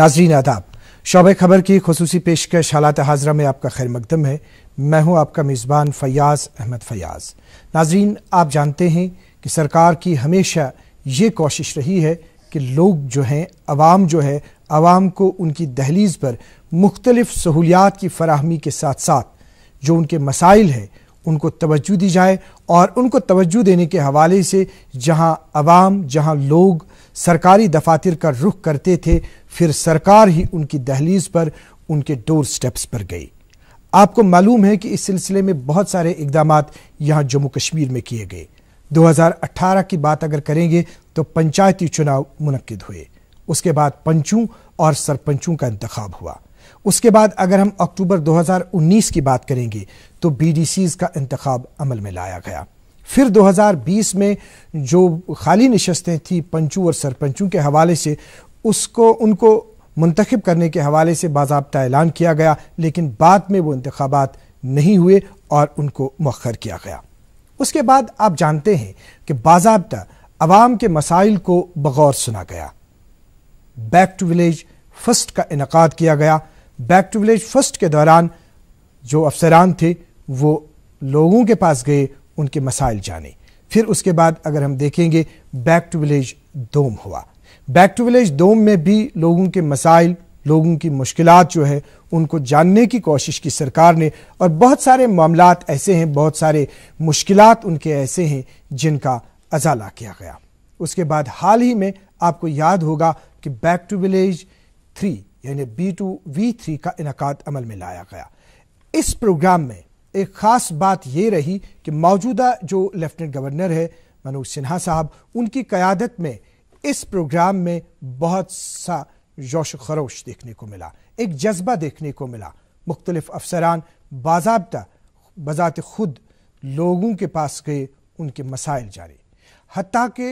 नाजरीन आदाब शोब खबर की खसूसी पेशकश हालात हाजरा में आपका खैर मकदम है मैं हूँ आपका मेज़बान फ़याज़ अहमद फ़याज़ नाजरीन आप जानते हैं कि सरकार की हमेशा ये कोशिश रही है कि लोग जो हैं आवाम जो है आवाम को उनकी दहलीज़ पर मुख्तलिफ़ सहूलियात की फराहमी के साथ साथ जो उनके मसाइल हैं उनको तोज्जो दी जाए और उनको तवज्जो देने के हवाले से जहाँ आवाम जहाँ लोग सरकारी दफातर का रुख करते थे फिर सरकार ही उनकी दहलीज पर उनके डोर स्टेप्स पर गई आपको मालूम है कि इस सिलसिले में बहुत सारे इकदाम यहाँ जम्मू कश्मीर में किए गए 2018 की बात अगर करेंगे तो पंचायती चुनाव मुनद हुए उसके बाद पंचों और सरपंचों का इंतखब हुआ उसके बाद अगर हम अक्टूबर 2019 की बात करेंगे तो बी डी का इंतखब अमल में लाया गया फिर 2020 में जो खाली नशस्तें थी पंचों और सरपंचों के हवाले से उसको उनको मंतखब करने के हवाले से बाबा ऐलान किया गया लेकिन बाद में वो इंतबात नहीं हुए और उनको मखर किया गया उसके बाद आप जानते हैं कि बाबा आवाम के मसाइल को बगौर सुना गया बैक टू विलेज फर्स्ट का इनका किया गया बैक टू विलेज फर्स्ट के दौरान जो अफसरान थे वो लोगों के पास गए उनके मसाइल जाने फिर उसके बाद अगर हम देखेंगे बैक टू विलेज दोम हुआ बैक टू विलेज दोम में भी लोगों के मसाइल लोगों की मुश्किल जो है उनको जानने की कोशिश की सरकार ने और बहुत सारे मामला ऐसे हैं बहुत सारे मुश्किल उनके ऐसे हैं जिनका अजाला किया गया उसके बाद हाल ही में आपको याद होगा कि बैक टू विलेज थ्री यानी बी टू वी थ्री का इनका अमल में लाया गया इस प्रोग्राम में एक ख़ास बात ये रही कि मौजूदा जो लेफ्टिनेंट गवर्नर है मनोज सिन्हा साहब उनकी क़्यादत में इस प्रोग्राम में बहुत सा जोश खरोश देखने को मिला एक जज्बा देखने को मिला मुख्तलिफ अफसरान बाबा बज़ात खुद लोगों के पास गए उनके मसाइल जारी हती कि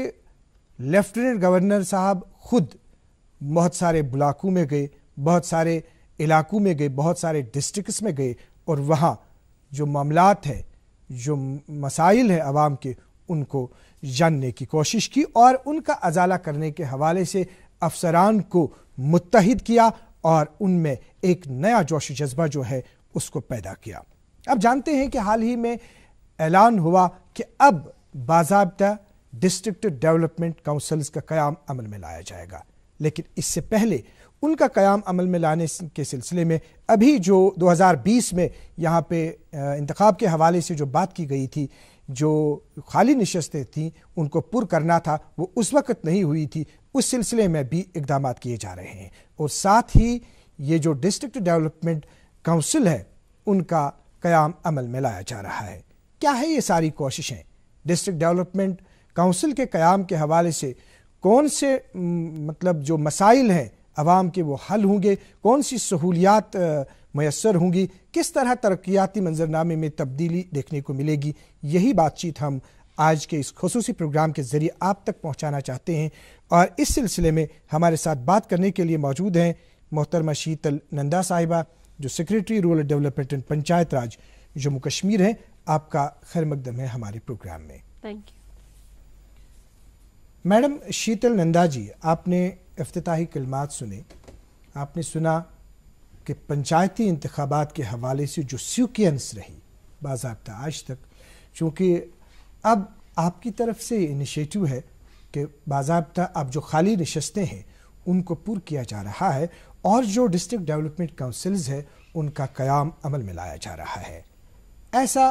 लेफ्टिनेंट गवर्नर साहब खुद बहुत सारे ब्लाकों में गए बहुत सारे इलाकों में गए बहुत सारे डिस्ट्रिक्ट्स में गए और वहाँ जो मामलात है जो मसाइल है आवाम के उनको जानने की कोशिश की और उनका अजाला करने के हवाले से अफसरान को मुतहद किया और उनमें एक नया जोश जज्बा जो है उसको पैदा किया अब जानते हैं कि हाल ही में ऐलान हुआ कि अब बाबा डिस्ट्रिक्ट डेवलपमेंट काउंसिल्स का क्याम अमल में लाया जाएगा लेकिन इससे पहले उनका क़्याम अमल में लाने के सिलसिले में अभी जो 2020 में यहाँ पे इंतखब के हवाले से जो बात की गई थी जो खाली नशस्तें थीं उनको पुर करना था वो उस वक्त नहीं हुई थी उस सिलसिले में भी इकदाम किए जा रहे हैं और साथ ही ये जो डिस्ट्रिक्ट डेवलपमेंट काउंसिल है उनका क़्याम अमल में लाया जा रहा है क्या है ये सारी कोशिशें डिस्ट्रिक्ट डेवलपमेंट काउंसिल के क़्याम के हवाले से कौन से मतलब जो मसाइल हैं आवाम के वो हल होंगे कौन सी सहूलियात मैसर होंगी किस तरह तरक्याती मंजरनामे में तब्दीली देखने को मिलेगी यही बातचीत हम आज के इस खसूस प्रोग्राम के ज़रिए आप तक पहुँचाना चाहते हैं और इस सिलसिले में हमारे साथ बात करने के लिए मौजूद हैं मोहतरमा शीतल नंदा साहिबा जो secretary rural development and panchayat Raj Jammu Kashmir हैं आपका खैर मकदम है हमारे प्रोग्राम में thank you madam Sheetal Nanda ji आपने अफ्ताही कलमात सुने आपने सुना कि पंचायती इंतबात के हवाले से जो सीक्वेंस रही बाबा आज तक चूँकि अब आपकी तरफ से इनिशिएटिव है कि बाबा अब जो खाली नशस्तें हैं उनको पुर किया जा रहा है और जो डिस्ट्रिक्ट डेवलपमेंट काउंसिल्स है उनका क़याम अमल में लाया जा रहा है ऐसा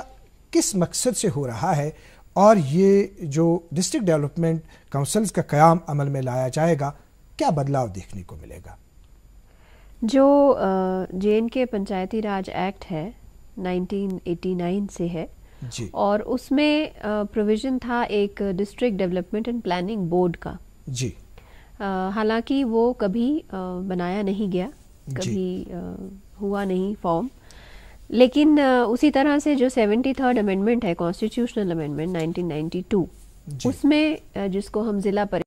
किस मकसद से हो रहा है और ये जो डिस्ट्रिक्ट डेवलपमेंट काउंसिल्स का क्याम अमल में लाया जाएगा क्या बदलाव देखने को मिलेगा जो जे एंड के पंचायती राज एक्ट है 1989 से है जी। और उसमें प्रोविज़न था एक district development and planning board का जी हालांकि वो कभी बनाया नहीं गया कभी हुआ नहीं फॉर्म लेकिन उसी तरह से जो सेवेंटी थर्ड अमेंडमेंट है कॉन्स्टिट्यूशनल अमेंडमेंट 1992 उसमें जिसको हम जिला पर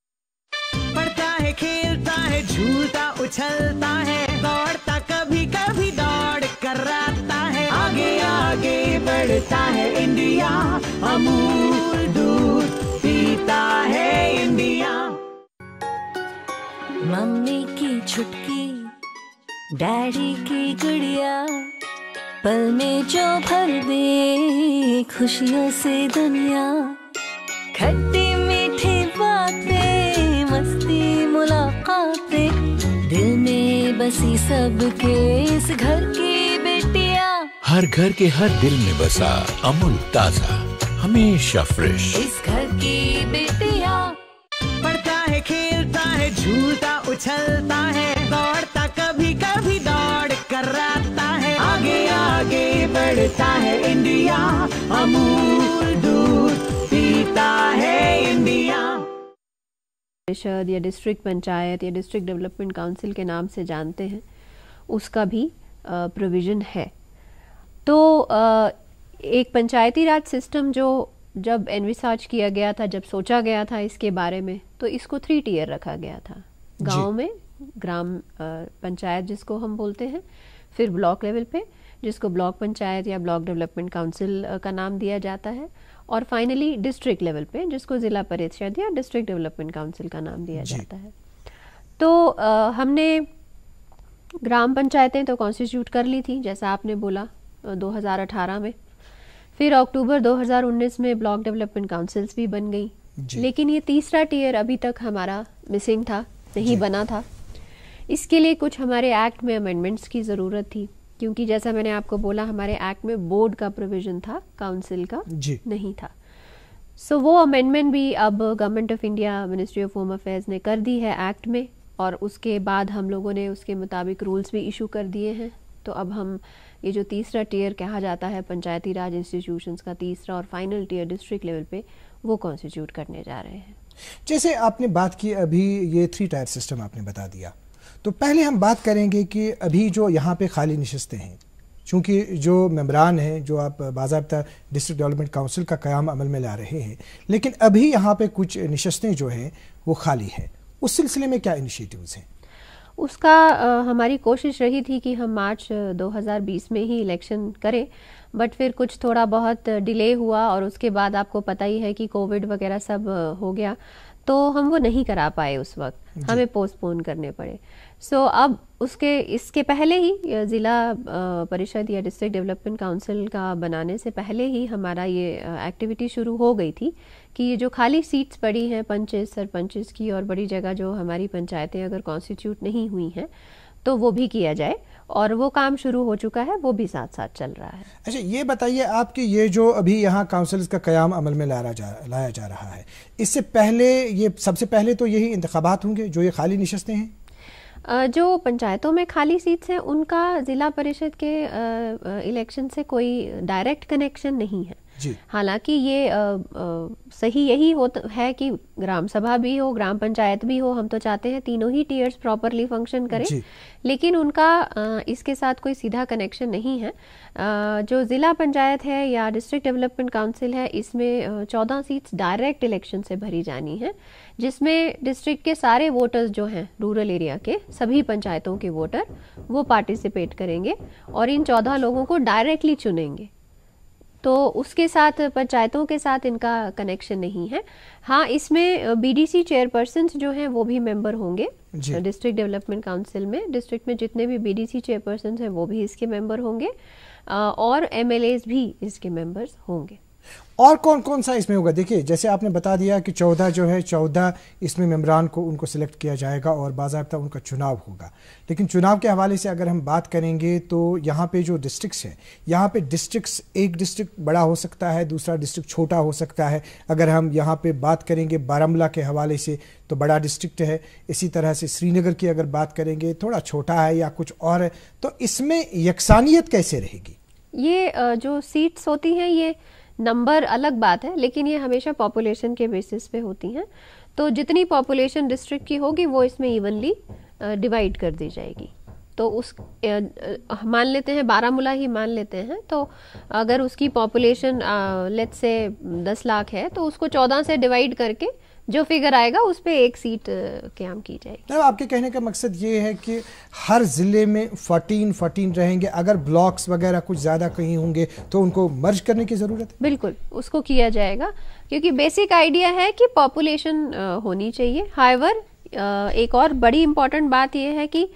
पढ़ता है खेलता है झूलता उछलता है दौड़ता कभी कभी दौड़ कर है आगे आगे बढ़ता है इंडिया अमूल दूध पीता है इंडिया मम्मी की छुटकी डैडी की गुड़िया पल में जो भर दे खुशियों से दुनिया खट्टी मीठी बातें मस्ती मुलाकातें दिल में बसी सबके इस घर की बेटिया हर घर के हर दिल में बसा अमूल ताजा हमेशा फ्रेश इस घर की बेटिया पढ़ता है खेलता है झूलता उछलता है दौड़ता कभी कभी दौड़ कर रहा आगे बढ़ता है इंडिया अमूल दूध पीता है इंडिया परिषद या डिस्ट्रिक्ट पंचायत या डिस्ट्रिक्ट डेवलपमेंट काउंसिल के नाम से जानते हैं उसका भी प्रोविज़न है तो एक पंचायती राज सिस्टम जो जब एनविसाज किया गया था जब सोचा गया था इसके बारे में तो इसको थ्री टीयर रखा गया था गांव में ग्राम पंचायत जिसको हम बोलते हैं फिर ब्लॉक लेवल पे जिसको ब्लॉक पंचायत या ब्लॉक डेवलपमेंट काउंसिल का नाम दिया जाता है और फाइनली डिस्ट्रिक्ट लेवल पे जिसको ज़िला परिषद या डिस्ट्रिक्ट डेवलपमेंट काउंसिल का नाम दिया जाता है तो आ, हमने ग्राम पंचायतें तो कॉन्स्टिट्यूट कर ली थी जैसा आपने बोला 2018 में फिर अक्टूबर 2019 में ब्लॉक डेवलपमेंट काउंसिल्स भी बन गई लेकिन ये तीसरा टीयर अभी तक हमारा मिसिंग था नहीं बना था इसके लिए कुछ हमारे एक्ट में अमेंडमेंट्स की ज़रूरत थी क्योंकि जैसा मैंने आपको बोला हमारे एक्ट में बोर्ड का प्रोविजन था काउंसिल का जी. नहीं था सो so, वो अमेंडमेंट भी अब government of India ministry of home affairs ने कर दी है एक्ट में और उसके बाद हम लोगों ने उसके मुताबिक रूल्स भी इशू कर दिए हैं तो अब हम ये जो तीसरा टीयर कहा जाता है पंचायती राज इंस्टीट्यूशंस का तीसरा और फाइनल टीयर डिस्ट्रिक्ट लेवल पे वो कॉन्स्टिट्यूट करने जा रहे हैं जैसे आपने बात की अभी ये थ्री टायर सिस्टम आपने बता दिया तो पहले हम बात करेंगे कि अभी जो यहाँ पे खाली नशस्तें हैं चूँकि जो मम्बरान हैं जो आप बाबा डिस्ट्रिक्ट डेवलपमेंट काउंसिल का क्याम अमल में ला रहे हैं लेकिन अभी यहाँ पे कुछ नशस्तें जो हैं वो खाली हैं उस सिलसिले में क्या इनिशिएटिव्स हैं उसका आ, हमारी कोशिश रही थी कि हम मार्च 2020 में ही इलेक्शन करें बट फिर कुछ थोड़ा बहुत डिले हुआ और उसके बाद आपको पता ही है कि कोविड वगैरह सब हो गया तो हम वो नहीं करा पाए उस वक्त हमें पोस्टपोन करने पड़े सो so, अब उसके इसके पहले ही ज़िला परिषद या डिस्ट्रिक्ट डेवलपमेंट काउंसिल का बनाने से पहले ही हमारा ये एक्टिविटी शुरू हो गई थी कि ये जो खाली सीट्स पड़ी हैं पंचेस सरपंचेस की और बड़ी जगह जो हमारी पंचायतें अगर कॉन्स्टिट्यूट नहीं हुई हैं तो वो भी किया जाए और वो काम शुरू हो चुका है वो भी साथ साथ चल रहा है अच्छा ये बताइए आप कि ये जो अभी यहाँ काउंसिल का क्याम अमल में लाया जा लाया जा रहा है इससे पहले ये सबसे पहले तो यही इंतबात होंगे जो ये खाली नशस्तें हैं जो पंचायतों में खाली सीट्स हैं उनका ज़िला परिषद के इलेक्शन से कोई डायरेक्ट कनेक्शन नहीं है हालांकि ये आ, आ, सही यही होता है कि ग्राम सभा भी हो ग्राम पंचायत भी हो हम तो चाहते हैं तीनों ही टीयर्स प्रॉपरली फंक्शन करें लेकिन उनका आ, इसके साथ कोई सीधा कनेक्शन नहीं है आ, जो ज़िला पंचायत है या डिस्ट्रिक्ट डेवलपमेंट काउंसिल है इसमें चौदह सीट्स डायरेक्ट इलेक्शन से भरी जानी है जिसमें डिस्ट्रिक्ट के सारे वोटर्स जो हैं रूरल एरिया के सभी पंचायतों के वोटर वो पार्टिसिपेट करेंगे और इन चौदह लोगों को डायरेक्टली चुनेंगे तो उसके साथ पंचायतों के साथ इनका कनेक्शन नहीं है हाँ इसमें बीडीसी चेयरपर्सन जो हैं वो भी मेंबर होंगे डिस्ट्रिक्ट डेवलपमेंट काउंसिल में डिस्ट्रिक्ट में जितने भी बीडीसी चेयरपर्सन हैं वो भी इसके मेंबर होंगे और एमएलएज भी इसके मेंबर्स होंगे और कौन कौन सा इसमें होगा देखिए जैसे आपने बता दिया कि चौदह जो है चौदह इसमें मेम्बरान को उनको सिलेक्ट किया जाएगा और बाबा उनका चुनाव होगा लेकिन चुनाव के हवाले से अगर हम बात करेंगे तो यहाँ पे जो डिस्ट्रिक्स हैं यहाँ पे डिस्ट्रिक्स एक डिस्ट्रिक्ट बड़ा हो सकता है दूसरा डिस्ट्रिक्ट छोटा हो सकता है अगर हम यहाँ पे बात करेंगे बारामूला के हवाले से तो बड़ा डिस्ट्रिक्ट है इसी तरह से श्रीनगर की अगर बात करेंगे थोड़ा छोटा है या कुछ और है तो इसमें यकसानियत कैसे रहेगी ये जो सीट्स होती हैं ये नंबर अलग बात है लेकिन ये हमेशा पॉपुलेशन के बेसिस पे होती हैं तो जितनी पॉपुलेशन डिस्ट्रिक्ट की होगी वो इसमें इवनली डिवाइड कर दी जाएगी तो उस मान लेते हैं बारामूला ही मान लेते हैं तो अगर उसकी पॉपुलेशन लेट से दस लाख है तो उसको चौदह से डिवाइड करके जो फिगर आएगा उस पर एक सीट क्याम की जाएगी आपके कहने का मकसद ये है कि हर ज़िले में 14 14 रहेंगे अगर ब्लॉक्स वगैरह कुछ ज़्यादा कहीं होंगे तो उनको मर्ज करने की ज़रूरत है बिल्कुल उसको किया जाएगा क्योंकि बेसिक आइडिया है कि पॉपुलेशन होनी चाहिए हाईवर एक और बड़ी इम्पॉर्टेंट बात यह है कि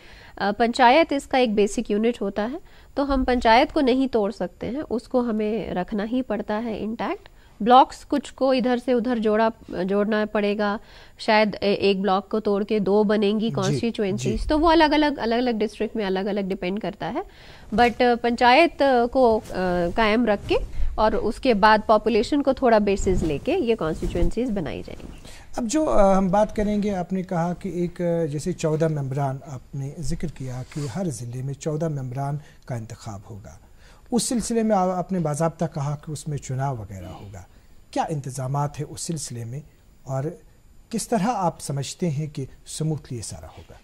पंचायत इसका एक बेसिक यूनिट होता है तो हम पंचायत को नहीं तोड़ सकते हैं उसको हमें रखना ही पड़ता है इंटैक्ट ब्लॉक्स कुछ को इधर से उधर जोड़ा जोड़ना पड़ेगा शायद एक ब्लॉक को तोड़ के दो बनेंगी कॉन्स्टिट्यूएंसीज तो वो अलग अलग अलग अलग डिस्ट्रिक्ट में अलग अलग डिपेंड करता है बट पंचायत को कायम रख के और उसके बाद पॉपुलेशन को थोड़ा बेसिस लेके ये कॉन्स्टिट्यूएंसीज बनाई जाएंगी अब जो हम बात करेंगे आपने कहा कि एक जैसे चौदह मेम्बरान आपने जिक्र किया कि हर ज़िले में चौदह मेम्बरान का इंतखब होगा उस सिलसिले में आपने बाबा कहा कि उसमें चुनाव वगैरह होगा क्या इंतज़ाम है उस सिलसिले में और किस तरह आप समझते हैं कि समूथली सारा होगा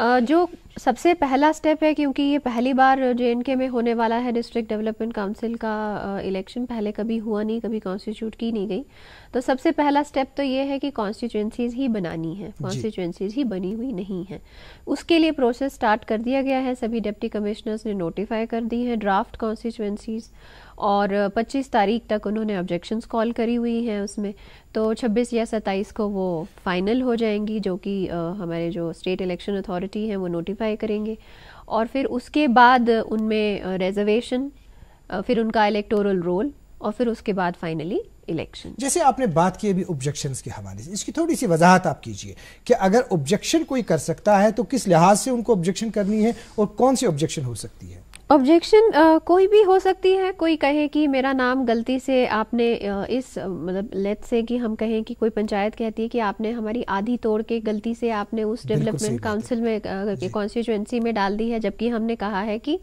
जो सबसे पहला स्टेप है क्योंकि ये पहली बार जे में होने वाला है डिस्ट्रिक्ट डेवलपमेंट काउंसिल का इलेक्शन पहले कभी हुआ नहीं कभी कॉन्स्टिट्यूट की नहीं गई तो सबसे पहला स्टेप तो ये है कि कॉन्स्टिट्यूंसीज ही बनानी है कॉन्स्टिट्यूंसीज ही बनी हुई नहीं है उसके लिए प्रोसेस स्टार्ट कर दिया गया है सभी डिप्टी कमिश्नर्स ने नोटिफाई कर दी है ड्राफ्ट कॉन्स्टिट्यूंसीज और 25 तारीख तक उन्होंने ऑब्जेक्शंस कॉल करी हुई हैं उसमें तो 26 या 27 को वो फाइनल हो जाएंगी जो कि हमारे जो स्टेट इलेक्शन अथॉरिटी हैं वो नोटिफाई करेंगे और फिर उसके बाद उनमें रिजर्वेशन फिर उनका इलेक्टोरल रोल और फिर उसके बाद फाइनली इलेक्शन जैसे आपने बात की अभी ऑब्जेक्शंस के हवाले से इसकी थोड़ी सी वजाहत आप कीजिए कि अगर ऑब्जेक्शन कोई कर सकता है तो किस लिहाज से उनको ऑब्जेक्शन करनी है और कौन सी ऑब्जेक्शन हो सकती है ऑब्जेक्शन uh, कोई भी हो सकती है कोई कहे कि मेरा नाम गलती से आपने इस मतलब लेट से कि हम कहें कि कोई पंचायत कहती है कि आपने हमारी आधी तोड़ के गलती से आपने उस डेवलपमेंट काउंसिल में कॉन्स्टिट्यूएंसी में डाल दी है जबकि हमने कहा है कि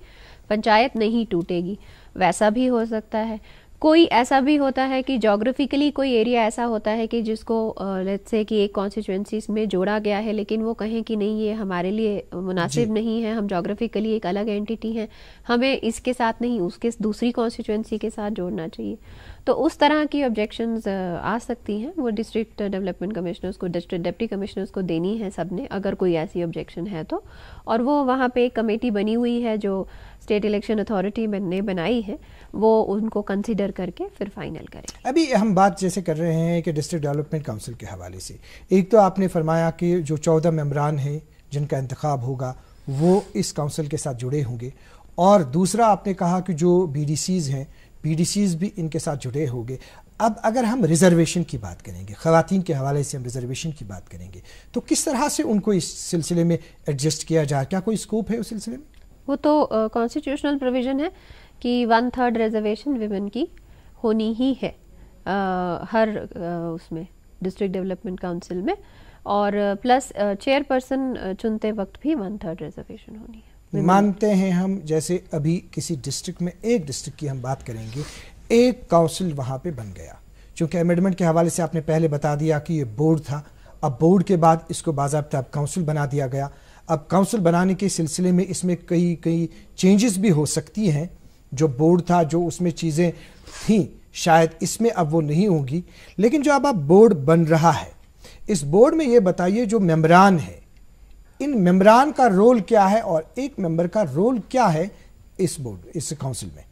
पंचायत नहीं टूटेगी वैसा भी हो सकता है कोई ऐसा भी होता है कि जोग्राफिकली कोई एरिया ऐसा होता है कि जिसको लेट्स से कि एक कॉन्स्टिट्यूंसी में जोड़ा गया है लेकिन वो कहें कि नहीं ये हमारे लिए मुनासिब नहीं है हम जोग्राफिकली एक अलग एंटिटी हैं हमें इसके साथ नहीं उसके दूसरी कॉन्स्टिट्यूंसी के साथ जोड़ना चाहिए तो उस तरह की ऑब्जेक्शंस आ सकती हैं वो डिस्ट्रिक्ट डेवलपमेंट कमिश्नर्स को डिस्ट्रिक्ट डिप्टी कमिश्नर्स को देनी है सब ने अगर कोई ऐसी ऑब्जेक्शन है तो और वो वहाँ पे एक कमेटी बनी हुई है जो स्टेट इलेक्शन अथॉरिटी ने बनाई है वो उनको कंसिडर करके फिर फाइनल करें अभी हम बात जैसे कर रहे हैं कि डिस्ट्रिक्ट डेवलपमेंट काउंसिल के हवाले से एक तो आपने फरमाया कि जो चौदह मम्बरान हैं जिनका इंतखब होगा वो इस काउंसिल के साथ जुड़े होंगे और दूसरा आपने कहा कि जो बी हैं पीडीसीज भी इनके साथ जुड़े होंगे अब अगर हम रिजर्वेशन की बात करेंगे ख़वान के हवाले से हम रिजर्वेशन की बात करेंगे तो किस तरह से उनको इस सिलसिले में एडजस्ट किया जाए क्या कोई स्कोप है उस सिलसिले में वो तो कॉन्स्टिट्यूशनल uh, प्रोविज़न है कि वन थर्ड रिजर्वेशन वीमेन की होनी ही है uh, हर uh, उसमें डिस्ट्रिक्ट डेवलपमेंट काउंसिल में और प्लस चेयरपर्सन चुनते वक्त भी वन थर्ड रिजर्वेशन होनी है मानते हैं हम जैसे अभी किसी डिस्ट्रिक्ट में एक डिस्ट्रिक्ट की हम बात करेंगे एक काउंसिल वहाँ पे बन गया क्योंकि अमेंडमेंट के हवाले से आपने पहले बता दिया कि ये बोर्ड था अब बोर्ड के बाद इसको अब काउंसिल बना दिया गया अब काउंसिल बनाने के सिलसिले में इसमें कई कई चेंजेस भी हो सकती हैं जो बोर्ड था जो उसमें चीज़ें थीं शायद इसमें अब वो नहीं होंगी लेकिन जो अब अब बोर्ड बन रहा है इस बोर्ड में ये बताइए जो मेम्बरान है इन मेम्बरान का रोल क्या है और एक मेंबर का रोल क्या है इस बोर्ड इस काउंसिल में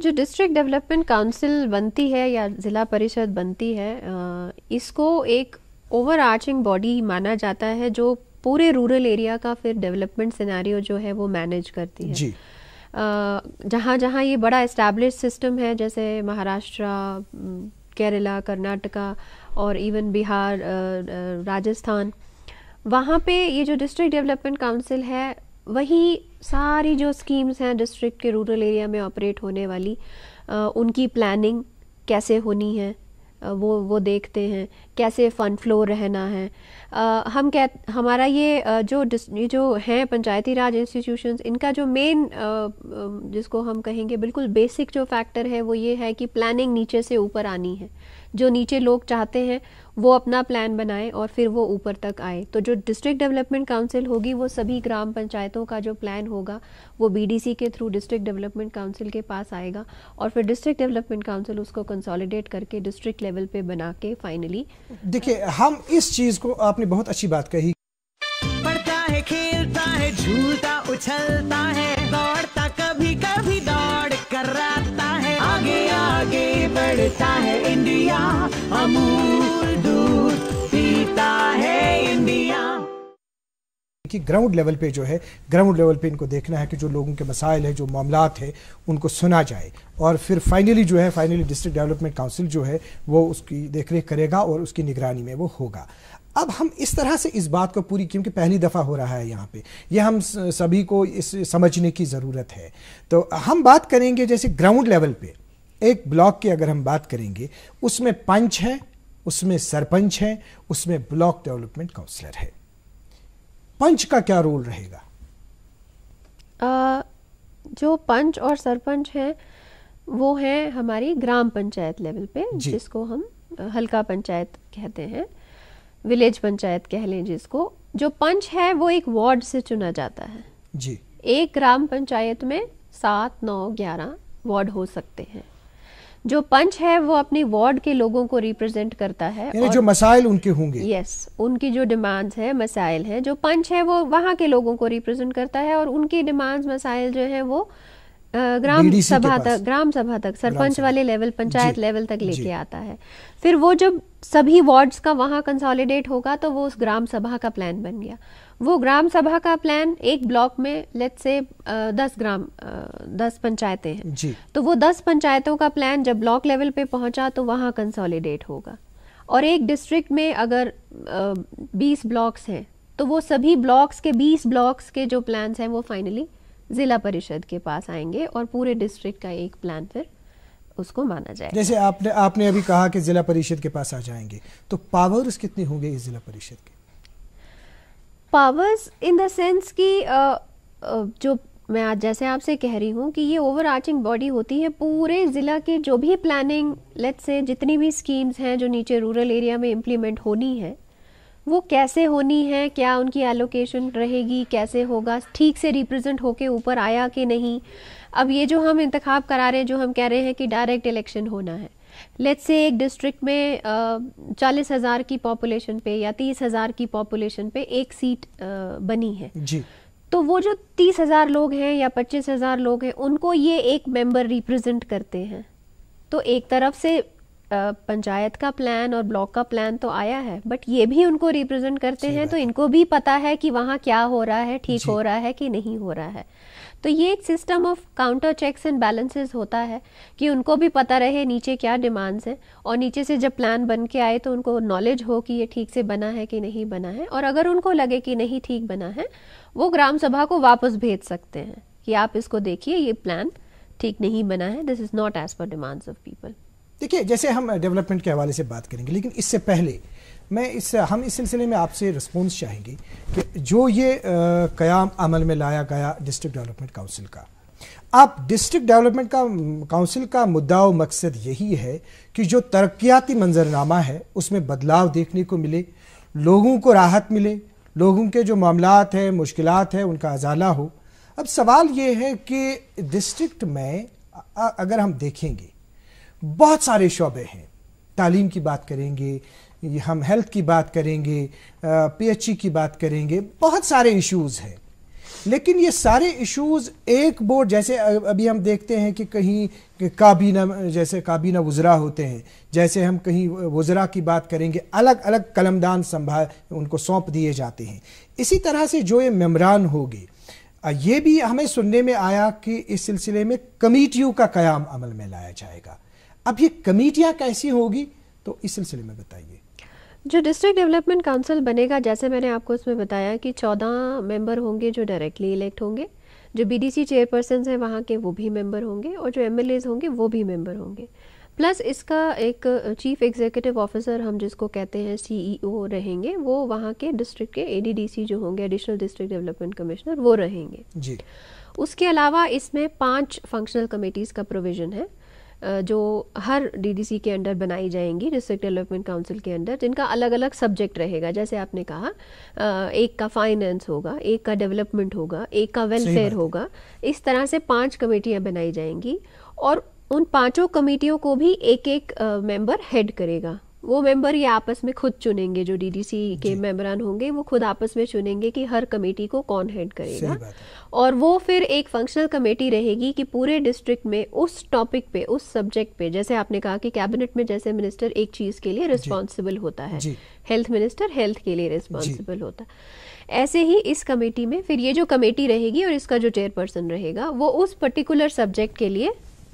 जो डिस्ट्रिक्ट डेवलपमेंट काउंसिल बनती है या ज़िला परिषद बनती है इसको एक ओवर आर्चिंग बॉडी माना जाता है जो पूरे रूरल एरिया का फिर डेवलपमेंट सिनारियो जो है वो मैनेज करती है जी जहाँ जहाँ ये बड़ा इस्टेब्लिश सिस्टम है जैसे महाराष्ट्र केरला कर्नाटका और इवन बिहार राजस्थान वहाँ पे ये जो डिस्ट्रिक्ट डेवलपमेंट काउंसिल है वही सारी जो स्कीम्स हैं डिस्ट्रिक्ट के रूरल एरिया में ऑपरेट होने वाली आ, उनकी प्लानिंग कैसे होनी है वो वो देखते हैं कैसे फंड फ्लो रहना है आ, हम कह हमारा ये जो ये जो हैं पंचायती राज इंस्टीट्यूशंस इनका जो मेन जिसको हम कहेंगे बिल्कुल बेसिक जो फैक्टर है वो ये है कि प्लानिंग नीचे से ऊपर आनी है जो नीचे लोग चाहते हैं वो अपना प्लान बनाए और फिर वो ऊपर तक आए तो जो डिस्ट्रिक्ट डेवलपमेंट काउंसिल होगी वो सभी ग्राम पंचायतों का जो प्लान होगा वो बीडीसी के थ्रू डिस्ट्रिक्ट डेवलपमेंट काउंसिल के पास आएगा और फिर डिस्ट्रिक्ट डेवलपमेंट काउंसिल उसको कंसोलिडेट करके डिस्ट्रिक्ट लेवल पे बना के फाइनली देखिए हम इस चीज को आपने बहुत अच्छी बात कही पढ़ता है खेलता है झूलता उछलता है बढ़ता है इंडिया अमूल दूध पीता है इंडिया कि ग्राउंड लेवल पे जो है ग्राउंड लेवल पे इनको देखना है कि जो लोगों के मसाइल है जो मामला है उनको सुना जाए और फिर फाइनली जो है फाइनली डिस्ट्रिक्ट डेवलपमेंट काउंसिल जो है वो उसकी देखरेख करेगा और उसकी निगरानी में वो होगा अब हम इस तरह से इस बात को पूरी क्योंकि पहली दफ़ा हो रहा है यहाँ पे ये हम सभी को इस समझने की ज़रूरत है तो हम बात करेंगे जैसे ग्राउंड लेवल पे एक ब्लॉक की अगर हम बात करेंगे उसमें पंच है उसमें सरपंच है उसमें ब्लॉक डेवलपमेंट काउंसलर है पंच का क्या रोल रहेगा आ, जो पंच और सरपंच है वो है हमारी ग्राम पंचायत लेवल पे जिसको हम हल्का पंचायत कहते हैं विलेज पंचायत कह लें जिसको जो पंच है वो एक वार्ड से चुना जाता है जी एक ग्राम पंचायत में सात नौ ग्यारह वार्ड हो सकते हैं जो पंच है वो अपने वार्ड के लोगों को रिप्रेजेंट करता है और, जो मसाइल उनके होंगे यस उनकी जो डिमांड्स है मसाइल है जो पंच है वो वहाँ के लोगों को रिप्रेजेंट करता है और उनकी डिमांड्स मसाइल जो है वो ग्राम सभा तक ग्राम सभा तक सरपंच वाले लेवल पंचायत लेवल तक लेके आता है फिर वो जब सभी वार्ड्स का वहाँ कंसोलिडेट होगा तो वो उस ग्राम सभा का प्लान बन गया वो ग्राम सभा का प्लान एक ब्लॉक में लेट से दस ग्राम दस पंचायतें हैं तो वो दस पंचायतों का प्लान जब ब्लॉक लेवल पे पहुंचा तो वहाँ कंसोलिडेट होगा और एक डिस्ट्रिक्ट में अगर बीस ब्लॉक्स हैं तो वो सभी ब्लॉक्स के बीस ब्लॉक्स के जो प्लान्स हैं वो फाइनली ज़िला परिषद के पास आएंगे और पूरे डिस्ट्रिक्ट का एक प्लान फिर उसको माना जाए जैसे आपने आपने अभी कहा कि ज़िला परिषद के पास आ जाएंगे तो पावर्स कितने होंगे इस ज़िला परिषद के पावर्स इन द सेंस कि जो मैं आज जैसे आपसे कह रही हूँ कि ये ओवर आर्चिंग बॉडी होती है पूरे ज़िला के जो भी प्लानिंग लेट्स से जितनी भी स्कीम्स हैं जो नीचे रूरल एरिया में इम्प्लीमेंट होनी है वो कैसे होनी है क्या उनकी एलोकेशन रहेगी कैसे होगा ठीक से रिप्रेजेंट होके ऊपर आया कि नहीं अब ये जो हम इंतखब करा रहे हैं जो हम कह रहे हैं कि डायरेक्ट इलेक्शन होना है लेट्स से एक डिस्ट्रिक्ट में चालीस हज़ार की पॉपुलेशन पे या तीस हज़ार की पॉपुलेशन पे एक सीट बनी है जी तो वो जो तीस हज़ार लोग हैं या पच्चीस हज़ार लोग हैं उनको ये एक मेंबर रिप्रेजेंट करते हैं तो एक तरफ से पंचायत का प्लान और ब्लॉक का प्लान तो आया है बट ये भी उनको रिप्रेजेंट करते हैं तो इनको भी पता है कि वहाँ क्या हो रहा है ठीक हो रहा है कि नहीं हो रहा है तो ये एक system of counter checks and balances होता है कि उनको भी पता रहे नीचे क्या डिमांड्स हैं और नीचे से जब प्लान बन के आए तो उनको नॉलेज हो कि ये ठीक से बना है कि नहीं बना है और अगर उनको लगे कि नहीं ठीक बना है वो ग्राम सभा को वापस भेज सकते हैं कि आप इसको देखिए ये प्लान ठीक नहीं बना है this is not as per demands of people देखिए जैसे हम डेवलपमेंट uh, के हवाले से बात करेंगे लेकिन इससे पहले मैं इस uh, हम इस सिलसिले में आपसे रिस्पॉन्स चाहेंगे कि जो ये क़्याम uh, कयाम अमल में लाया गया डिस्ट्रिक्ट डेवलपमेंट काउंसिल का अब डिस्ट्रिक्ट डेवलपमेंट का काउंसिल um, का मुद्दा और मकसद यही है कि जो तरक्याती मंजरनामा है उसमें बदलाव देखने को मिले लोगों को राहत मिले लोगों के जो मामला हैं मुश्किल हैं उनका अजाला हो अब सवाल ये है कि डिस्ट्रिक्ट में अगर हम देखेंगे बहुत सारे शोबे हैं तालीम की बात करेंगे हम हेल्थ की बात करेंगे पीएचई की बात करेंगे बहुत सारे इश्यूज़ हैं लेकिन ये सारे इश्यूज़ एक बोर्ड जैसे अभी हम देखते हैं कि कहीं काबीना जैसे काबीना वज़रा होते हैं जैसे हम कहीं वज़रा की बात करेंगे अलग अलग कलमदान संभाल उनको सौंप दिए जाते हैं इसी तरह से जो ये मेम्बरान होगी ये भी हमें सुनने में आया कि इस सिलसिले में कमीटियों का कयाम अमल में लाया जाएगा अब ये कमेटियाँ कैसी होगी तो इस सिलसिले में बताइए जो डिस्ट्रिक्ट डेवलपमेंट काउंसिल बनेगा जैसे मैंने आपको उसमें बताया कि चौदह मेंबर होंगे जो डायरेक्टली इलेक्ट होंगे जो बीडीसी चेयरपर्सन हैं वहाँ के वो भी मेंबर होंगे और जो एम होंगे वो भी मेंबर होंगे प्लस इसका एक चीफ एग्जीक्यूटिव ऑफिसर हम जिसको कहते हैं सीईओ e रहेंगे वो वहाँ के डिस्ट्रिक्ट के एडीडीसी जो होंगे एडिशनल डिस्ट्रिक्ट डेवलपमेंट कमिश्नर वो रहेंगे जी उसके अलावा इसमें पांच फंक्शनल कमेटीज़ का प्रोविज़न है जो हर डीडीसी के अंडर बनाई जाएंगी डिस्ट्रिक्ट डेवलपमेंट काउंसिल के अंडर जिनका अलग अलग सब्जेक्ट रहेगा जैसे आपने कहा एक का फाइनेंस होगा एक का डेवलपमेंट होगा एक का वेलफेयर होगा इस तरह से पांच कमेटियां बनाई जाएंगी और उन पांचों कमेटियों को भी एक एक मेंबर हेड करेगा वो मेंबर ये आपस में खुद चुनेंगे जो डीडीसी के मेंबरान होंगे वो खुद आपस में चुनेंगे कि हर कमेटी को कौन हेड करेगा और वो फिर एक फंक्शनल कमेटी रहेगी कि पूरे डिस्ट्रिक्ट में उस टॉपिक पे उस सब्जेक्ट पे जैसे आपने कहा कि कैबिनेट में जैसे मिनिस्टर एक चीज के लिए रिस्पॉन्सिबल होता है हेल्थ मिनिस्टर हेल्थ के लिए रिस्पॉन्सिबल होता है ऐसे ही इस कमेटी में फिर ये जो कमेटी रहेगी और इसका जो चेयरपर्सन रहेगा वो उस पर्टिकुलर सब्जेक्ट के लिए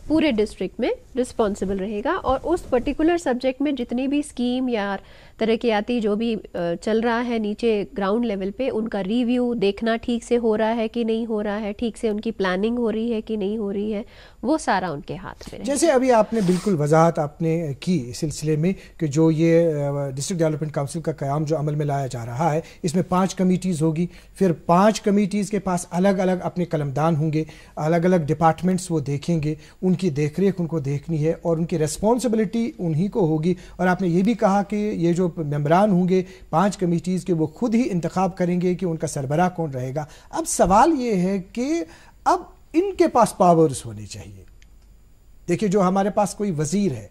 पूरे डिस्ट्रिक्ट में रिस्पॉन्सिबल रहेगा और उस पर्टिकुलर सब्जेक्ट में जितनी भी स्कीम या तरक्याती जो भी चल रहा है नीचे ग्राउंड लेवल पे उनका रिव्यू देखना ठीक से हो रहा है कि नहीं हो रहा है ठीक से उनकी प्लानिंग हो रही है कि नहीं हो रही है वो सारा उनके हाथ में जैसे अभी आपने बिल्कुल वजाहत आपने की इस सिलसिले में कि जो ये डिस्ट्रिक्ट डेवलपमेंट काउंसिल का क्याम जो अमल में लाया जा रहा है इसमें पाँच कमीटीज़ होगी फिर पाँच कमीटीज़ के पास अलग अलग अपने कलमदान होंगे अलग अलग डिपार्टमेंट्स वो देखेंगे उनकी देख उनको देखनी है और उनकी रेस्पॉन्सिबिलिटी उन्हीं को होगी और आपने ये भी कहा कि ये जो जो मेम्बरान होंगे पांच कमिटीज़ के वो खुद ही इंतखब करेंगे कि उनका सरबरा कौन रहेगा अब सवाल ये है कि अब इनके पास पावर्स होने चाहिए देखिए जो हमारे पास कोई वज़ीर है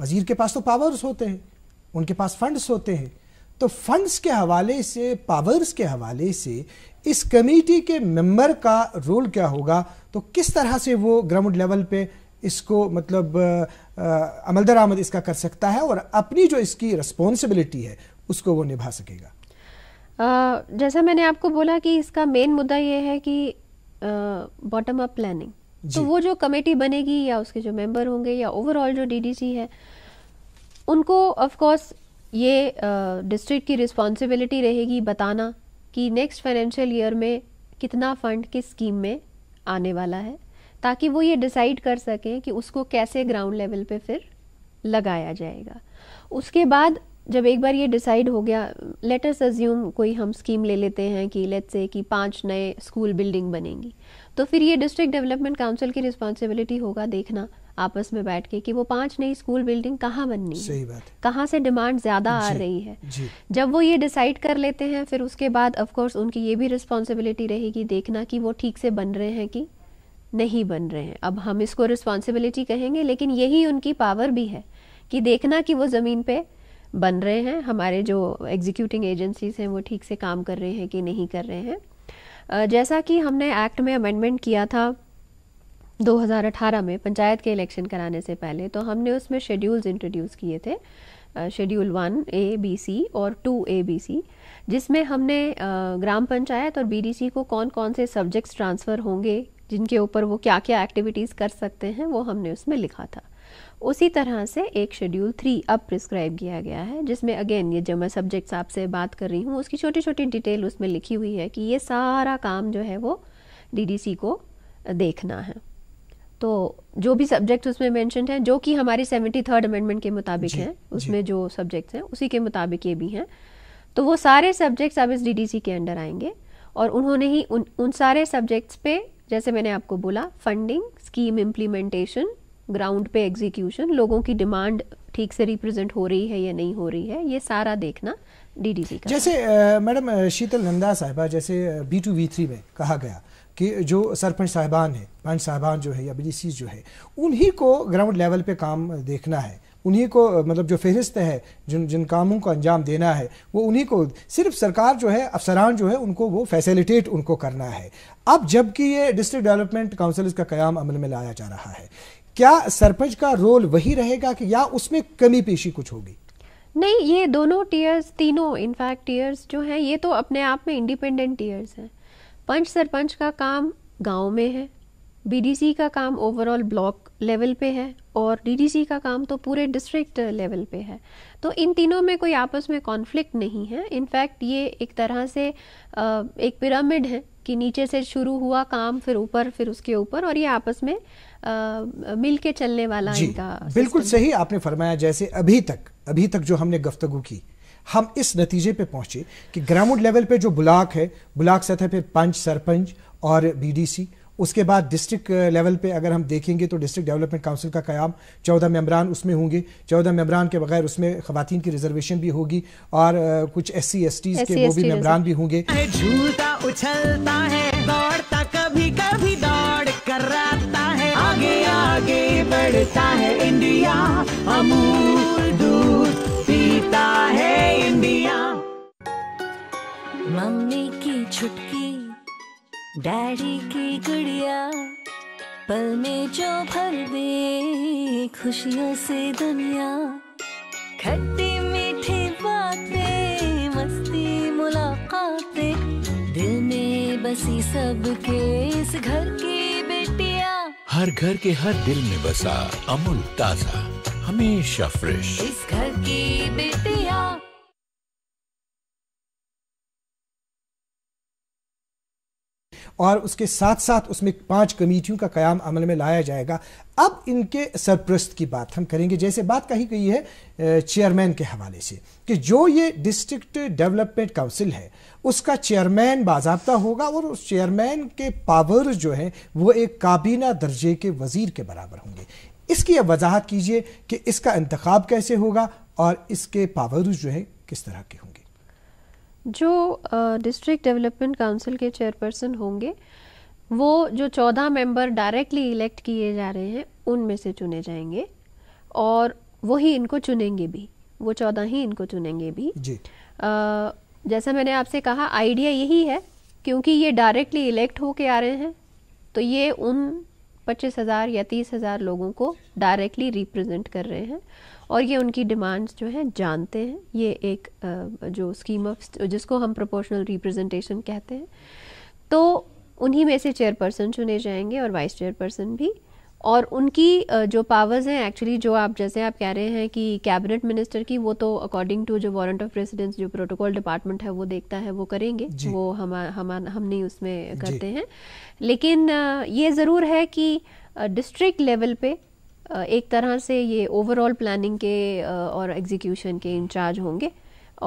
वज़ीर के पास तो पावर्स होते हैं उनके पास फंड्स होते हैं तो फंड्स के हवाले से पावर्स के हवाले से इस कमेटी के मेंबर का रोल क्या होगा तो किस तरह से वो ग्राउंड लेवल पे इसको मतलब अमल आमद इसका कर सकता है और अपनी जो इसकी रिस्पॉन्सिबिलिटी है उसको वो निभा सकेगा आ, जैसा मैंने आपको बोला कि इसका मेन मुद्दा ये है कि बॉटम अप प्लानिंग तो वो जो कमेटी बनेगी या उसके जो मेंबर होंगे या ओवरऑल जो डीडीसी है उनको ऑफ कोर्स ये डिस्ट्रिक्ट की रिस्पॉन्सिबिलिटी रहेगी बताना कि नेक्स्ट फाइनेंशियल ईयर में कितना फंड किस स्कीम में आने वाला है ताकि वो ये डिसाइड कर सकें कि उसको कैसे ग्राउंड लेवल पे फिर लगाया जाएगा उसके बाद जब एक बार ये डिसाइड हो गया लेटर्स अज्यूम कोई हम स्कीम ले लेते हैं कि लेट्स से कि पांच नए स्कूल बिल्डिंग बनेंगी तो फिर ये डिस्ट्रिक्ट डेवलपमेंट काउंसिल की रिस्पॉन्सिबिलिटी होगा देखना आपस में बैठ के कि वो पांच नई स्कूल बिल्डिंग कहाँ बननी सही है कहाँ से डिमांड ज़्यादा आ रही है जब वो ये डिसाइड कर लेते हैं फिर उसके बाद ऑफकोर्स उनकी ये भी रिस्पॉन्सिबिलिटी रहेगी देखना कि वो ठीक से बन रहे हैं कि नहीं बन रहे हैं अब हम इसको रिस्पॉन्सिबिलिटी कहेंगे लेकिन यही उनकी पावर भी है कि देखना कि वो ज़मीन पे बन रहे हैं हमारे जो एग्जीक्यूटिंग एजेंसीज हैं वो ठीक से काम कर रहे हैं कि नहीं कर रहे हैं जैसा कि हमने एक्ट में अमेंडमेंट किया था 2018 में पंचायत के इलेक्शन कराने से पहले तो हमने उसमें शेड्यूल्स इंट्रोड्यूस किए थे schedule one A B C और टू ए बी सी जिसमें हमने ग्राम पंचायत और बी डी सी को कौन कौन से सब्जेक्ट्स ट्रांसफ़र होंगे जिनके ऊपर वो क्या क्या एक्टिविटीज़ कर सकते हैं वो हमने उसमें लिखा था उसी तरह से एक शेड्यूल थ्री अब प्रिस्क्राइब किया गया है जिसमें अगेन ये जो मैं सब्जेक्ट्स आपसे बात कर रही हूँ उसकी छोटी छोटी डिटेल उसमें लिखी हुई है कि ये सारा काम जो है वो डी को देखना है तो जो भी सब्जेक्ट उसमें मैंशन हैं जो कि हमारी सेवेंटी थर्ड अमेंडमेंट के मुताबिक हैं उसमें जो सब्जेक्ट्स हैं उसी के मुताबिक ये भी हैं तो वो सारे सब्जेक्ट्स अब इस डीडीसी के अंडर आएंगे और उन्होंने ही उन उन सारे सब्जेक्ट्स पे जैसे मैंने आपको बोला फंडिंग स्कीम इम्प्लीमेंटेशन ग्राउंड पे एग्जीक्यूशन लोगों की डिमांड ठीक से रिप्रेजेंट हो रही है या नहीं हो रही है ये सारा देखना डीडीसी का जैसे मैडम शीतल नंदा साहिबा जैसे बी टू वी थ्री में कहा गया कि जो सरपंच साहिबान है पंच साहिबान जो है या बी जो है उन्हीं को ग्राउंड लेवल पे काम देखना है उन्हीं को मतलब जो फहरिस्त है जिन जिन कामों को अंजाम देना है वो उन्हीं को सिर्फ सरकार जो है अफसरान जो है उनको वो फैसिलिटेट उनको करना है अब जबकि ये डिस्ट्रिक्ट डेवलपमेंट काउंसिल का क्याम अमल में लाया जा रहा है क्या सरपंच का रोल वही रहेगा कि या उसमें कमी पेशी कुछ होगी नहीं ये दोनों टीयर्स तीनों इनफैक्ट टीयर्स जो हैं ये तो अपने आप में इंडिपेंडेंट टीयर्स हैं पंच सरपंच का काम गांव में है बीडीसी का काम ओवरऑल ब्लॉक लेवल पे है और डीडीसी का काम तो पूरे डिस्ट्रिक्ट लेवल पे है तो इन तीनों में कोई आपस में कॉन्फ्लिक्ट नहीं है इनफैक्ट ये एक तरह से एक पिरामिड है कि नीचे से शुरू हुआ काम फिर ऊपर फिर उसके ऊपर और ये आपस में मिल के चलने वाला इनका बिल्कुल सही आपने फरमाया जैसे अभी तक अभी तक जो हमने गफ्तगु की हम इस नतीजे पे पहुंचे कि ग्राउंड लेवल पे जो ब्लाक है ब्लाक सतह पे पंच सरपंच और बीडीसी उसके बाद डिस्ट्रिक्ट लेवल uh, पे अगर हम देखेंगे तो डिस्ट्रिक्ट डेवलपमेंट काउंसिल का क्याम चौदह मेम्बरान उसमें होंगे चौदह मेम्बरान के बगैर उसमें खातन की रिजर्वेशन भी होगी और uh, कुछ एस सी एस टी के वो भी मेम्बरान भी होंगे उछलता है दौड़ता कभी कभी दौड़ है इंडिया है इंडिया मम्मी की छुटकी डैडी की गुड़िया पल में जो भर दे खुशियों से दुनिया खट्टी मीठी बातें मस्ती मुलाकातें दिल में बसी सबके इस घर की बेटिया हर घर के हर दिल में बसा अमूल ताजा हमेशा फ्रेश इस घर की बेटी और उसके साथ साथ उसमें पांच कमेटियों का क्याम अमल में लाया जाएगा अब इनके सरप्रस्त की बात हम करेंगे जैसे बात कही गई है चेयरमैन के हवाले से कि जो ये डिस्ट्रिक्ट डेवलपमेंट काउंसिल है उसका चेयरमैन बाजाबता होगा और उस चेयरमैन के पावर जो हैं वो एक काबीना दर्जे के वजीर के बराबर होंगे इसकी अब वजाहत कीजिए कि इसका इंतखब कैसे होगा और इसके पावर जो है किस तरह के होंगे जो डिस्ट्रिक्ट डेवलपमेंट काउंसिल के चेयरपर्सन होंगे वो जो चौदह मेंबर डायरेक्टली इलेक्ट किए जा रहे हैं उनमें से चुने जाएंगे और वही इनको चुनेंगे भी वो चौदह ही इनको चुनेंगे भी जी। आ, जैसा मैंने आपसे कहा आइडिया यही है क्योंकि ये डायरेक्टली इलेक्ट होके आ रहे हैं तो ये उन पच्चीस हज़ार या तीस हज़ार लोगों को डायरेक्टली रिप्रेजेंट कर रहे हैं और ये उनकी डिमांड्स जो हैं जानते हैं ये एक जो स्कीम ऑफ जिसको हम प्रोपोर्शनल रिप्रेजेंटेशन कहते हैं तो उन्हीं में से चेयरपर्सन चुने जाएंगे और वाइस चेयरपर्सन भी और उनकी जो पावर्स हैं एक्चुअली जो आप जैसे आप कह रहे हैं कि कैबिनेट मिनिस्टर की वो तो अकॉर्डिंग टू जो वारंट ऑफ प्रेसिडेंस जो प्रोटोकॉल डिपार्टमेंट है वो देखता है वो करेंगे वो हम हम हम नहीं उसमें करते हैं लेकिन ये ज़रूर है कि डिस्ट्रिक्ट लेवल पे एक तरह से ये ओवरऑल प्लानिंग के और एग्जीक्यूशन के इंचार्ज होंगे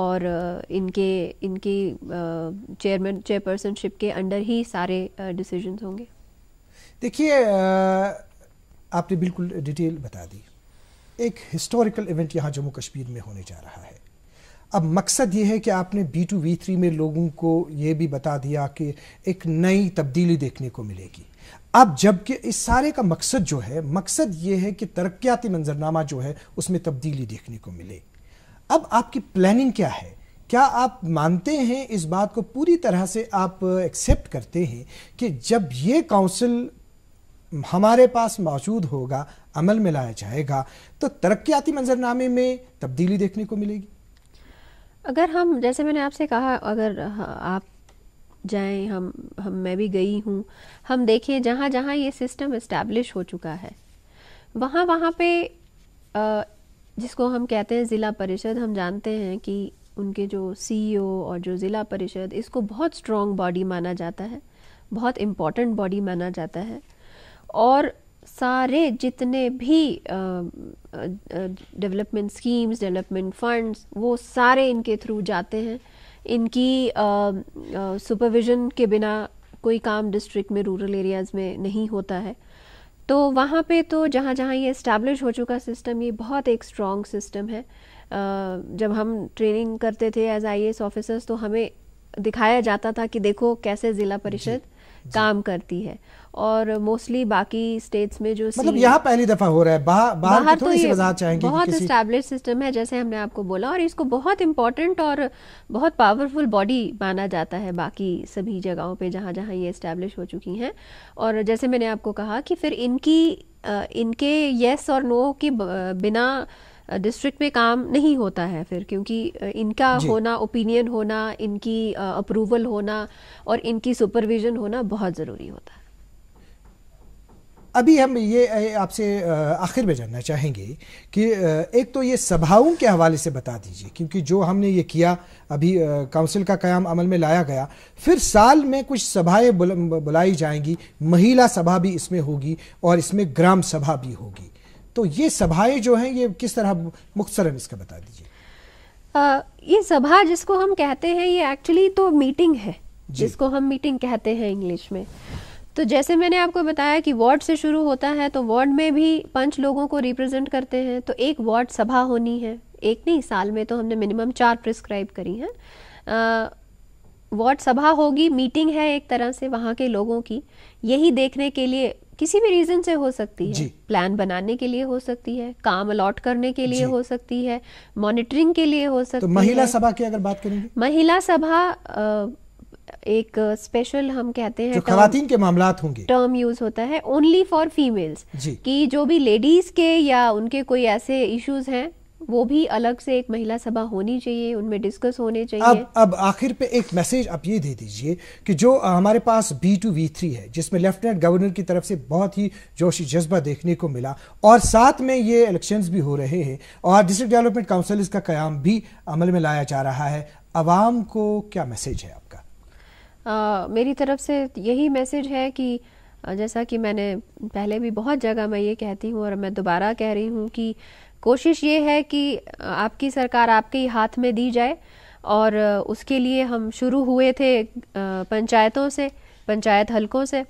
और इनके इनकी चेयरमैन चेयरपर्सनशिप के अंडर ही सारे डिसीजंस होंगे देखिए आपने बिल्कुल डिटेल बता दी एक हिस्टोरिकल इवेंट यहाँ जम्मू कश्मीर में होने जा रहा है अब मकसद ये है कि आपने बी टू वी थ्री में लोगों को ये भी बता दिया कि एक नई तब्दीली देखने को मिलेगी अब जबकि इस सारे का मकसद जो है मकसद ये है कि तरक्याती मंजरनामा जो है उसमें तब्दीली देखने को मिले अब आपकी प्लानिंग क्या है क्या आप मानते हैं इस बात को पूरी तरह से आप एक्सेप्ट करते हैं कि जब ये काउंसिल हमारे पास मौजूद होगा अमल में लाया जाएगा तो तरक्याती मंजरनामे में तब्दीली देखने को मिलेगी अगर हम जैसे मैंने आपसे कहा अगर आप जाएं हम हम मैं भी गई हूँ हम देखें जहाँ जहाँ ये सिस्टम इस्टेब्लिश हो चुका है वहाँ वहाँ पे जिसको हम कहते हैं ज़िला परिषद हम जानते हैं कि उनके जो सीईओ e और जो ज़िला परिषद इसको बहुत स्ट्रॉन्ग बॉडी माना जाता है बहुत इम्पॉर्टेंट बॉडी माना जाता है और सारे जितने भी डेवलपमेंट स्कीम्स डेवलपमेंट फंड्स वो सारे इनके थ्रू जाते हैं इनकी सुपरविज़न के बिना कोई काम डिस्ट्रिक्ट में रूरल एरियाज़ में नहीं होता है तो वहाँ पे तो जहाँ जहाँ ये इस्टेब्लिश हो चुका सिस्टम ये बहुत एक स्ट्रॉन्ग सिस्टम है जब हम ट्रेनिंग करते थे एज आई एस ऑफिसर्स तो हमें दिखाया जाता था कि देखो कैसे ज़िला परिषद काम करती है और मोस्टली बाकी स्टेट्स में जो मतलब यहाँ पहली दफा हो रहा है बाहर बाहर तो ये बहुत स्टैब्लिश सिस्टम है जैसे हमने आपको बोला और इसको बहुत इम्पोर्टेंट और बहुत पावरफुल बॉडी माना जाता है बाकी सभी जगहों पे जहाँ जहाँ ये इस्टेब्लिश हो चुकी हैं और जैसे मैंने आपको कहा कि फिर इनकी इनके येस और नो के बिना डिस्ट्रिक्ट में काम नहीं होता है फिर क्योंकि इनका होना ओपिनियन होना इनकी अप्रूवल होना और इनकी सुपरविजन होना बहुत ज़रूरी होता है अभी हम ये आपसे आखिर में जानना चाहेंगे कि एक तो ये सभाओं के हवाले से बता दीजिए क्योंकि जो हमने ये किया अभी काउंसिल का क्याम अमल में लाया गया फिर साल में कुछ सभाएं बुलाई जाएंगी महिला सभा भी इसमें होगी और इसमें ग्राम सभा भी होगी तो ये सभाएं जो हैं ये किस तरह मुख्तसरन इसका बता दीजिए ये सभा जिसको हम कहते हैं ये एक्चुअली तो मीटिंग है जिसको हम मीटिंग कहते हैं इंग्लिश में तो जैसे मैंने आपको बताया कि वार्ड से शुरू होता है तो वार्ड में भी पंच लोगों को रिप्रेजेंट करते हैं तो एक वार्ड सभा होनी है एक नहीं साल में तो हमने मिनिमम चार प्रिस्क्राइब करी हैं वार्ड सभा होगी मीटिंग है एक तरह से वहाँ के लोगों की यही देखने के लिए किसी भी रीजन से हो सकती है प्लान बनाने के लिए हो सकती है काम अलॉट करने के लिए हो सकती है मॉनिटरिंग के लिए हो तो सकती तो महिला है महिला सभा की अगर बात करेंगे महिला सभा आ, एक स्पेशल हम कहते हैं खातन के मामला होंगे टर्म यूज होता है ओनली फॉर फीमेल्स कि जो भी लेडीज के या उनके कोई ऐसे इश्यूज हैं वो भी अलग से एक महिला सभा होनी चाहिए उनमें डिस्कस होने चाहिए अब अब आखिर पे एक मैसेज आप ये दे दीजिए कि जो हमारे पास बी टू वी थ्री है जिसमें लेफ्टिनेंट गवर्नर की तरफ से बहुत ही जोशी जज्बा देखने को मिला और साथ में ये इलेक्शंस भी हो रहे हैं और डिस्ट्रिक्ट डेवलपमेंट काउंसिल इसका क्याम भी अमल में लाया जा रहा है आवाम को क्या मैसेज है आप आ, मेरी तरफ से यही मैसेज है कि जैसा कि मैंने पहले भी बहुत जगह मैं ये कहती हूँ और मैं दोबारा कह रही हूँ कि कोशिश ये है कि आपकी सरकार आपके ही हाथ में दी जाए और उसके लिए हम शुरू हुए थे पंचायतों से पंचायत हलकों से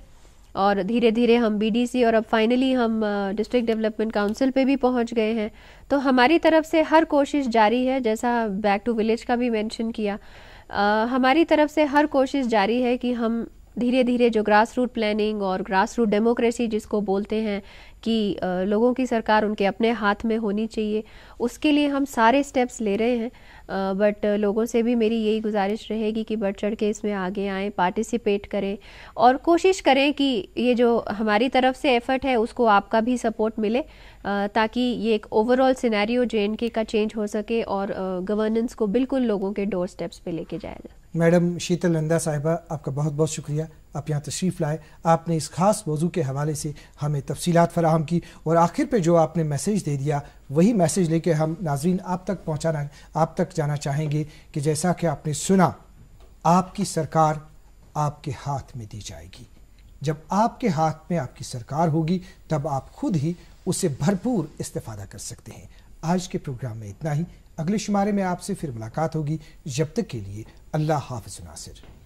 और धीरे धीरे हम बीडीसी और अब फाइनली हम डिस्ट्रिक्ट डेवलपमेंट काउंसिल पे भी पहुंच गए हैं तो हमारी तरफ से हर कोशिश जारी है जैसा बैक टू विलेज का भी मेंशन किया आ, हमारी तरफ से हर कोशिश जारी है कि हम धीरे धीरे जो ग्रास रूट प्लानिंग और ग्रास रूट डेमोक्रेसी जिसको बोलते हैं कि लोगों की सरकार उनके अपने हाथ में होनी चाहिए उसके लिए हम सारे स्टेप्स ले रहे हैं बट लोगों से भी मेरी यही गुजारिश रहेगी कि बढ़ चढ़ के इसमें आगे आएँ पार्टिसिपेट करें और कोशिश करें कि ये जो हमारी तरफ से एफर्ट है उसको आपका भी सपोर्ट मिले ताकि ये एक ओवरऑल सिनेरियो जे का चेंज हो सके और गवर्नेंस को बिल्कुल लोगों के डोर स्टेप्स पे लेके जाया जाए मैडम शीतल नंदा साहिबा आपका बहुत बहुत शुक्रिया आप यहाँ तशरीफ़ लाए आपने इस खास मौजू के हवाले से हमें तफसीत फराहम की और आखिर पर जो आपने मैसेज दे दिया वही मैसेज लेके हम नाजरीन आप तक पहुँचाना आप तक जाना चाहेंगे कि जैसा कि आपने सुना आपकी सरकार आपके हाथ में दी जाएगी जब आपके हाथ में आपकी सरकार होगी तब आप खुद ही उसे भरपूर इस्तेफादा कर सकते हैं आज के प्रोग्राम में इतना ही अगले शुमारे में आपसे फिर मुलाकात होगी जब तक के लिए अल्लाह हाफ नासिर